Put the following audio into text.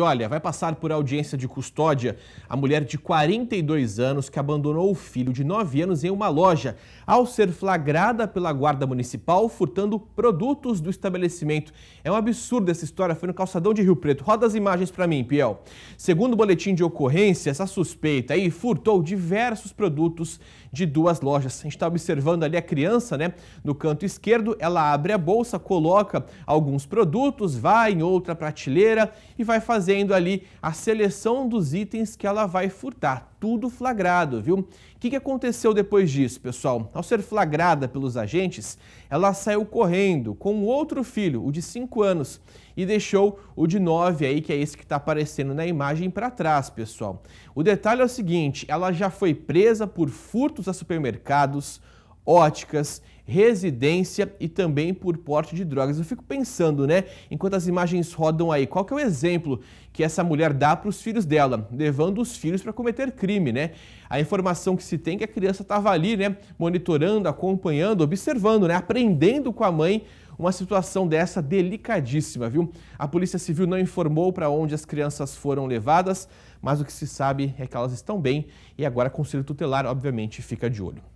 olha, vai passar por audiência de custódia a mulher de 42 anos que abandonou o filho de 9 anos em uma loja ao ser flagrada pela guarda municipal furtando produtos do estabelecimento. É um absurdo essa história, foi no calçadão de Rio Preto. Roda as imagens para mim, Piel. Segundo o boletim de ocorrência, essa suspeita aí furtou diversos produtos de duas lojas. A gente está observando ali a criança, né? No canto esquerdo, ela abre a bolsa, coloca alguns produtos, vai em outra prateleira e vai fazer fazendo ali a seleção dos itens que ela vai furtar. Tudo flagrado, viu? O que, que aconteceu depois disso, pessoal? Ao ser flagrada pelos agentes, ela saiu correndo com outro filho, o de 5 anos, e deixou o de 9 aí, que é esse que está aparecendo na imagem, para trás, pessoal. O detalhe é o seguinte, ela já foi presa por furtos a supermercados, óticas residência e também por porte de drogas. Eu fico pensando, né, enquanto as imagens rodam aí, qual que é o exemplo que essa mulher dá para os filhos dela, levando os filhos para cometer crime, né? A informação que se tem é que a criança estava ali, né, monitorando, acompanhando, observando, né, aprendendo com a mãe uma situação dessa delicadíssima, viu? A Polícia Civil não informou para onde as crianças foram levadas, mas o que se sabe é que elas estão bem e agora o Conselho Tutelar, obviamente, fica de olho.